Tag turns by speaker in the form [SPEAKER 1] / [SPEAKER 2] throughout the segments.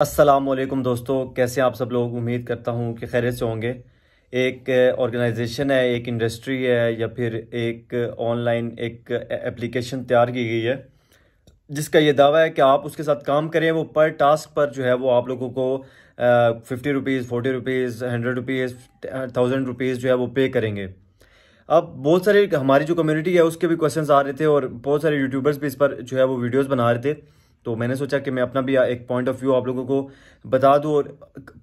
[SPEAKER 1] असलम दोस्तों कैसे आप सब लोग उम्मीद करता हूँ कि खैर से होंगे एक ऑर्गेनाइजेशन है एक इंडस्ट्री है या फिर एक ऑनलाइन एक एप्लीकेशन तैयार की गई है जिसका ये दावा है कि आप उसके साथ काम करें वो पर टास्क पर जो है वो आप लोगों को fifty rupees forty rupees hundred rupees thousand rupees जो है वो पे करेंगे अब बहुत सारे हमारी जो कम्युनिटी है उसके भी क्वेश्चन आ रहे थे और बहुत सारे यूट्यूबर्स भी इस पर जो है वो वीडियोज़ बना रहे थे तो मैंने सोचा कि मैं अपना भी एक पॉइंट ऑफ व्यू आप लोगों को बता दूं और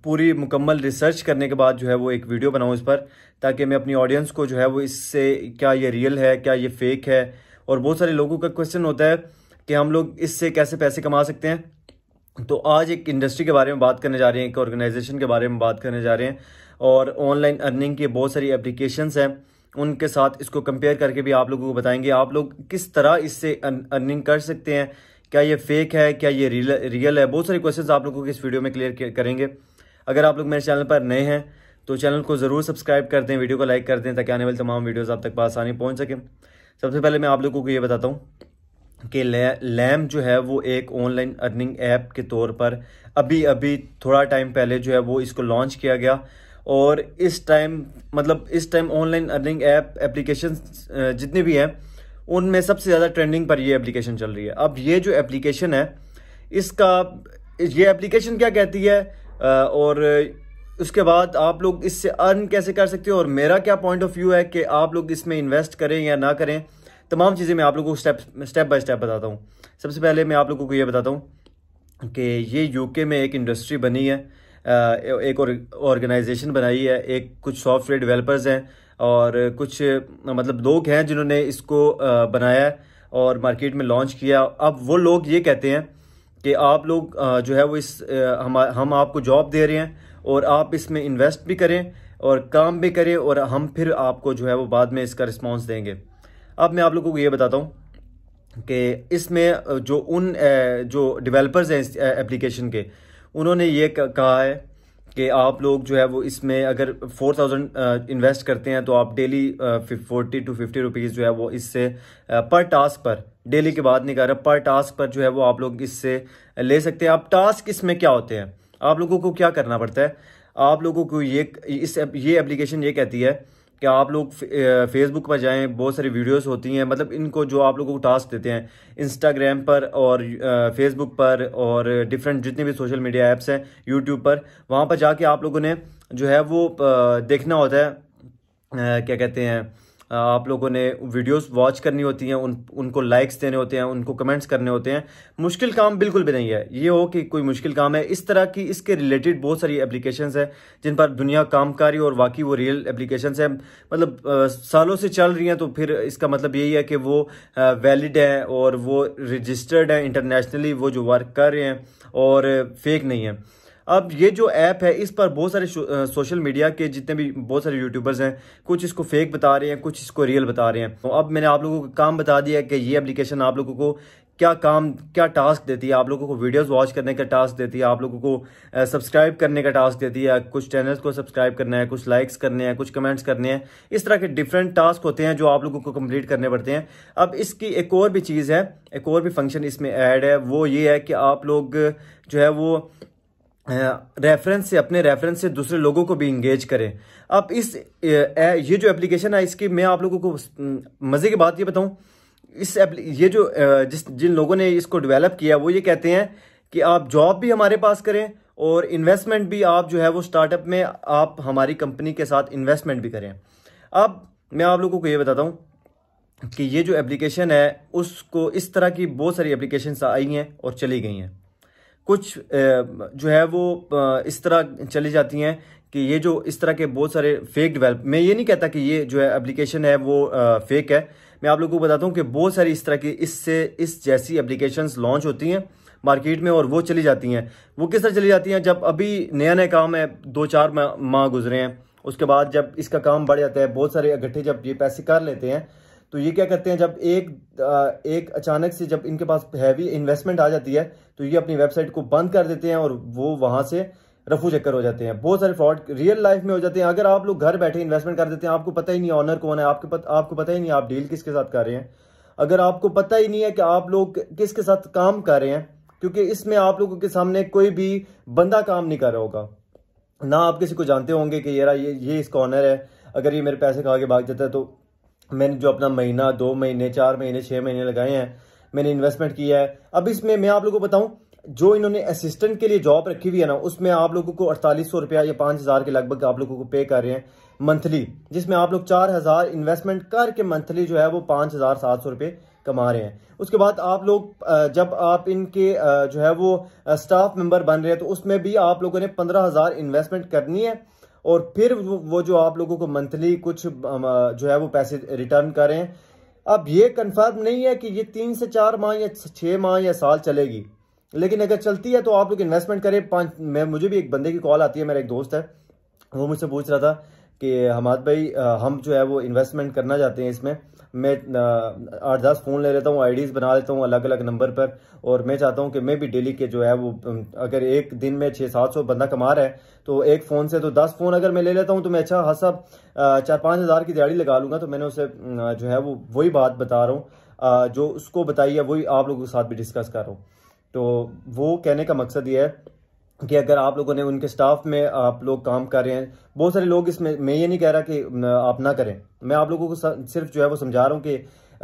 [SPEAKER 1] पूरी मुकम्मल रिसर्च करने के बाद जो है वो एक वीडियो बनाऊं इस पर ताकि मैं अपनी ऑडियंस को जो है वो इससे क्या ये रियल है क्या ये फेक है और बहुत सारे लोगों का क्वेश्चन होता है कि हम लोग इससे कैसे पैसे कमा सकते हैं तो आज एक इंडस्ट्री के बारे में बात करने जा रहे हैं एक ऑर्गेनाइजेशन के बारे में बात करने जा रहे हैं और ऑनलाइन अर्निंग की बहुत सारी एप्लीकेशंस हैं उनके साथ इसको कंपेयर करके भी आप लोगों को बताएंगे आप लोग किस तरह इससे अर्निंग कर सकते हैं क्या ये फेक है क्या ये रियल रियल है बहुत सारे क्वेश्चन आप लोगों को इस वीडियो में क्लियर करेंगे अगर आप लोग मेरे चैनल पर नए हैं तो चैनल को ज़रूर सब्सक्राइब कर दें वीडियो को लाइक कर दें ताकि आने वाली तमाम वीडियोज़ आप तक आसानी पहुँच सकें सबसे पहले मैं आप लोगों को ये बताता हूँ कि लैम जो है वो एक ऑनलाइन अर्निंग ऐप के तौर पर अभी अभी थोड़ा टाइम पहले जो है वो इसको लॉन्च किया गया और इस टाइम मतलब इस time online earning app application जितने भी हैं उनमें सबसे ज़्यादा ट्रेंडिंग पर ये एप्लीकेशन चल रही है अब ये जो एप्लीकेशन है इसका ये एप्लीकेशन क्या कहती है और उसके बाद आप लोग इससे अर्न कैसे कर सकते हो और मेरा क्या पॉइंट ऑफ व्यू है कि आप लोग इसमें इन्वेस्ट करें या ना करें तमाम चीज़ें मैं आप लोगों को स्टेप स्टेप बाय स्टेप बताता हूँ सबसे पहले मैं आप लोगों को ये बताता हूँ कि ये यूके में एक इंडस्ट्री बनी है एक और ऑर्गेनाइजेशन बनाई है एक कुछ सॉफ्टवेयर डिवेलपर्स हैं और कुछ मतलब लोग हैं जिन्होंने इसको बनाया और मार्केट में लॉन्च किया अब वो लोग ये कहते हैं कि आप लोग जो है वो इस हम हम आपको जॉब दे रहे हैं और आप इसमें इन्वेस्ट भी करें और काम भी करें और हम फिर आपको जो है वो बाद में इसका रिस्पॉन्स देंगे अब मैं आप लोगों को ये बताता हूँ कि इसमें जो उन जो डेवलपर्स हैं इस एप्लीकेशन के उन्होंने ये कहा है कि आप लोग जो है वो इसमें अगर फोर थाउजेंड इन्वेस्ट करते हैं तो आप daily forty to fifty rupees जो है वो इससे पर टास्क पर डेली के बाद नहीं कर रहा पर टास्क पर जो है वो आप लोग इससे ले सकते हैं आप टास्क इसमें क्या होते हैं आप लोगों को क्या करना पड़ता है आप लोगों को ये इस ये एप्लीकेशन ये कहती है कि आप लोग फेसबुक पर जाएं बहुत सारी वीडियोस होती हैं मतलब इनको जो आप लोगों को टास्क देते हैं इंस्टाग्राम पर और फेसबुक पर और डिफरेंट जितने भी सोशल मीडिया ऐप्स हैं यूट्यूब पर वहाँ पर जाके आप लोगों ने जो है वो देखना होता है क्या कहते हैं आप लोगों ने वीडियोस वॉच करनी होती हैं उन उनको लाइक्स देने होते हैं उनको कमेंट्स करने होते हैं मुश्किल काम बिल्कुल भी नहीं है ये हो कि कोई मुश्किल काम है इस तरह की इसके रिलेटेड बहुत सारी एप्लीकेशंस हैं जिन पर दुनिया काम कर रही है और वाकई वो रियल एप्लीकेशंस हैं मतलब आ, सालों से चल रही हैं तो फिर इसका मतलब यही है कि वो वैलिड है और वो रजिस्टर्ड है इंटरनेशनली वो जो वर्क कर रहे हैं और फेक नहीं है अब ये जो ऐप है इस पर बहुत सारे सोशल मीडिया के जितने भी बहुत सारे यूट्यूबर्स हैं कुछ इसको फेक बता रहे हैं कुछ इसको रियल बता रहे हैं तो अब मैंने आप लोगों को काम बता दिया कि ये एप्लीकेशन आप लोगों को क्या काम क्या टास्क देती है आप लोगों को वीडियोस वॉच करने का टास्क देती है आप लोगों को सब्सक्राइब करने का टास्क देती है कुछ चैनल्स को सब्सक्राइब करना है कुछ लाइक्स करने हैं कुछ कमेंट्स करने हैं इस तरह के डिफरेंट टास्क होते हैं जो आप लोगों को कंप्लीट करने पड़ते हैं अब इसकी एक और भी चीज़ है एक और भी फंक्शन इसमें ऐड है वो ये है कि आप लोग जो है वो रेफरेंस से अपने रेफरेंस से दूसरे लोगों को भी इंगेज करें अब इस ये जो एप्लीकेशन है इसकी मैं आप लोगों को मज़े की बात ये बताऊँ इस ये जो जिस जिन लोगों ने इसको डेवलप किया वो ये कहते हैं कि आप जॉब भी हमारे पास करें और इन्वेस्टमेंट भी आप जो है वो स्टार्टअप में आप हमारी कंपनी के साथ इन्वेस्टमेंट भी करें अब मैं आप लोगों को ये बताता हूँ कि ये जो एप्लीकेशन है उसको इस तरह की बहुत सारी एप्लीकेशन आई हैं और चली गई हैं कुछ जो है वो इस तरह चली जाती हैं कि ये जो इस तरह के बहुत सारे फेक डेवलप मैं ये नहीं कहता कि ये जो है एप्लीकेशन है वो फेक है मैं आप लोगों को बताता हूँ कि बहुत सारी इस तरह की इससे इस जैसी एप्लीकेशंस लॉन्च होती हैं मार्केट में और वो चली जाती हैं वो किस तरह चली जाती हैं जब अभी नया नया काम है दो चार माह गुजरे हैं उसके बाद जब इसका काम बढ़ जाता है बहुत सारे इकट्ठे जब ये पैसे कर लेते हैं तो ये क्या करते हैं जब एक एक अचानक से जब इनके पास हैवी इन्वेस्टमेंट आ जाती है तो ये अपनी वेबसाइट को बंद कर देते हैं और वो वहां से रफू चक्कर हो जाते हैं बहुत सारे फ्रॉड रियल लाइफ में हो जाते हैं अगर आप लोग घर बैठे इन्वेस्टमेंट कर देते हैं आपको पता ही नहीं ऑनर कौन है आपके पत, आपको पता ही नहीं आप डील किसके साथ कर रहे हैं अगर आपको पता ही नहीं है कि आप लोग किसके साथ काम कर रहे हैं क्योंकि इसमें आप लोगों के सामने कोई भी बंदा काम नहीं कर रहा होगा ना आप किसी को जानते होंगे कि यार ये ये इसका ऑनर है अगर ये मेरे पैसे खा के भाग जाता है तो मैंने जो अपना महीना दो महीने चार महीने छः महीने लगाए हैं मैंने इन्वेस्टमेंट किया है अब इसमें मैं आप लोगों को बताऊं जो इन्होंने असिस्टेंट के लिए जॉब रखी हुई है ना उसमें आप लोगों को अड़तालीस सौ रुपया या पांच हजार के लगभग आप लोगों को पे कर रहे हैं मंथली जिसमें आप लोग चार हजार इन्वेस्टमेंट करके मंथली जो है वो पांच हजार सात सौ रुपये कमा रहे हैं उसके बाद आप लोग जब आप इनके जो है वो स्टाफ मेंबर बन रहे हैं तो उसमें भी आप लोगों ने पंद्रह हजार इन्वेस्टमेंट करनी है और फिर वो जो आप लोगों को मंथली कुछ जो है वो पैसे रिटर्न करें अब ये कंफर्म नहीं है कि ये तीन से चार माह या छः माह या साल चलेगी लेकिन अगर चलती है तो आप लोग इन्वेस्टमेंट करें पाँच मैं मुझे भी एक बंदे की कॉल आती है मेरा एक दोस्त है वो मुझसे पूछ रहा था कि हमाद भाई हम जो है वो इन्वेस्टमेंट करना चाहते हैं इसमें मैं आठ दस फ़ोन ले लेता हूँ आईडीज़ बना लेता हूँ अलग अलग नंबर पर और मैं चाहता हूँ कि मैं भी डेली के जो है वो अगर एक दिन में छः सात सौ बंदा कमा रहा है तो एक फ़ोन से तो दस फ़ोन अगर मैं ले लेता हूँ तो मैं अच्छा खासा चार पाँच हज़ार की दिहाड़ी लगा लूँगा तो मैंने उसे जो है वो वही बात बता रहा हूँ जो उसको बताई है वही आप लोगों के साथ भी डिस्कस कर रहा हूँ तो वो कहने का मकसद ये है कि अगर आप लोगों ने उनके स्टाफ में आप लोग काम कर रहे हैं बहुत सारे लोग इसमें मैं ये नहीं कह रहा कि आप ना करें मैं आप लोगों को सिर्फ जो है वो समझा रहा हूँ कि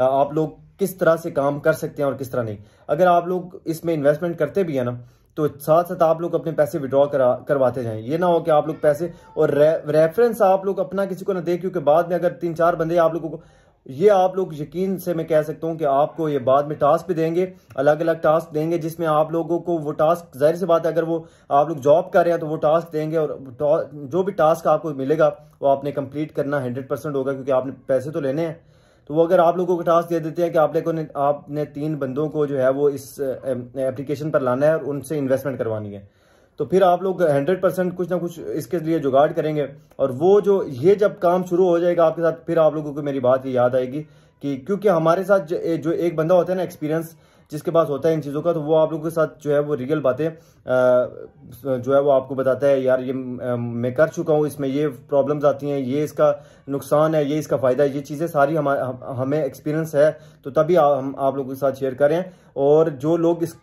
[SPEAKER 1] आप लोग किस तरह से काम कर सकते हैं और किस तरह नहीं अगर आप लोग इसमें इन्वेस्टमेंट करते भी हैं ना तो साथ साथ आप लोग अपने पैसे विड्रॉ करा करवाते जाएं ये ना हो कि आप लोग पैसे और रे, रेफरेंस आप लोग अपना किसी को ना दे क्योंकि बाद में अगर तीन चार बंदे आप लोगों को ये आप लोग यकीन से मैं कह सकता हूँ कि आपको ये बाद में टास्क भी देंगे अलग अलग टास्क देंगे जिसमें आप लोगों को वो टास्क जाहिर सी बात है अगर वो आप लोग जॉब कर रहे हैं तो वो टास्क देंगे और जो भी टास्क आपको मिलेगा वो आपने कंप्लीट करना हंड्रेड परसेंट होगा क्योंकि आपने पैसे तो लेने हैं तो वो अगर आप लोगों को टास्क दे देते हैं कि आप लोगों ने आपने तीन बंदों को जो है वो इस एप्लीकेशन पर लाना है और उनसे इन्वेस्टमेंट करवानी है तो फिर आप लोग 100 परसेंट कुछ ना कुछ इसके लिए जुगाड़ करेंगे और वो जो ये जब काम शुरू हो जाएगा आपके साथ फिर आप लोगों को मेरी बात ये याद आएगी कि क्योंकि हमारे साथ जो एक बंदा होता है ना एक्सपीरियंस जिसके पास होता है इन चीज़ों का तो वो आप लोगों के साथ जो है वो रियल बातें जो है वो आपको बताता है यार ये मैं कर चुका हूँ इसमें ये प्रॉब्लम्स आती हैं ये इसका नुकसान है ये इसका फ़ायदा है ये चीज़ें सारी हम, हमें एक्सपीरियंस है तो तभी हम आप लोगों के साथ शेयर करें और जो लोग इस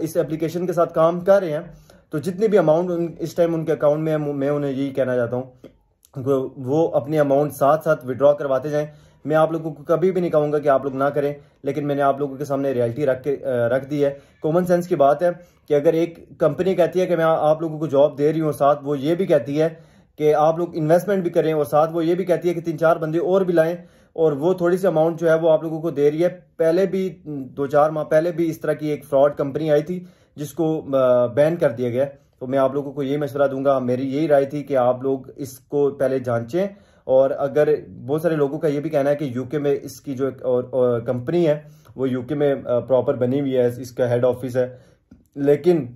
[SPEAKER 1] इस एप्लीकेशन के साथ काम कर रहे हैं तो जितनी भी अमाउंट इस टाइम उनके अकाउंट में है मैं उन्हें यही कहना चाहता हूँ वो अपने अमाउंट साथ साथ विड्रॉ करवाते जाएं मैं आप लोगों को कभी भी नहीं कहूंगा कि आप लोग ना करें लेकिन मैंने आप लोगों के सामने रियलिटी रख के रख दी है कॉमन सेंस की बात है कि अगर एक कंपनी कहती है कि मैं आप लोगों को जॉब दे रही हूँ साथ वो ये भी कहती है कि आप लोग इन्वेस्टमेंट भी करें और साथ वो ये भी कहती है कि तीन चार बंदे और भी लाएं और वो थोड़ी सी अमाउंट जो है वो आप लोगों को दे रही है पहले भी दो चार माह पहले भी इस तरह की एक फ्रॉड कंपनी आई थी जिसको बैन कर दिया गया तो मैं आप लोगों को ये मशवरा दूंगा मेरी यही राय थी कि आप लोग इसको पहले जांचें और अगर बहुत सारे लोगों का ये भी कहना है कि यूके में इसकी जो और कंपनी है वो यूके में प्रॉपर बनी हुई है इसका हेड ऑफिस है लेकिन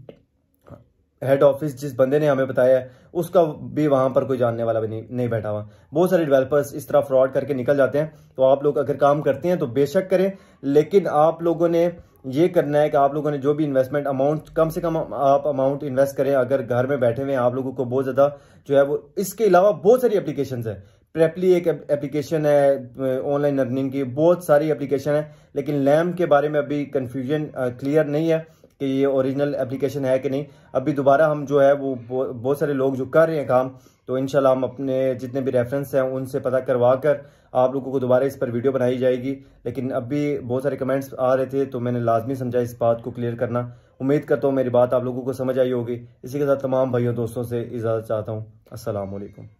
[SPEAKER 1] हेड ऑफिस जिस बंदे ने हमें बताया है उसका भी वहां पर कोई जानने वाला भी नहीं नहीं बैठा हुआ बहुत सारे डेवलपर्स इस तरह फ्रॉड करके निकल जाते हैं तो आप लोग अगर काम करते हैं तो बेशक करें लेकिन आप लोगों ने ये करना है कि आप लोगों ने जो भी इन्वेस्टमेंट अमाउंट कम से कम आप अमाउंट इन्वेस्ट करें अगर घर में बैठे हुए हैं आप लोगों को बहुत ज़्यादा जो है वो इसके अलावा बहुत सारी एप्लीकेशन है प्रेपली एक एप्लीकेशन है ऑनलाइन अर्निंग की बहुत सारी एप्लीकेशन है लेकिन लैम के बारे में अभी कन्फ्यूजन क्लियर नहीं है कि ये ओरिजिनल एप्लीकेशन है कि नहीं अभी दोबारा हम जो है वो बहुत सारे लोग जो कर रहे हैं काम तो इन हम अपने जितने भी रेफरेंस हैं उनसे पता करवा कर आप लोगों को दोबारा इस पर वीडियो बनाई जाएगी लेकिन अभी बहुत सारे कमेंट्स आ रहे थे तो मैंने लाजमी समझा इस बात को क्लियर करना उम्मीद करता हूँ मेरी बात आप लोगों को समझ आई होगी इसी के साथ तमाम भाइयों दोस्तों से इजाज़त चाहता हूँ असलकम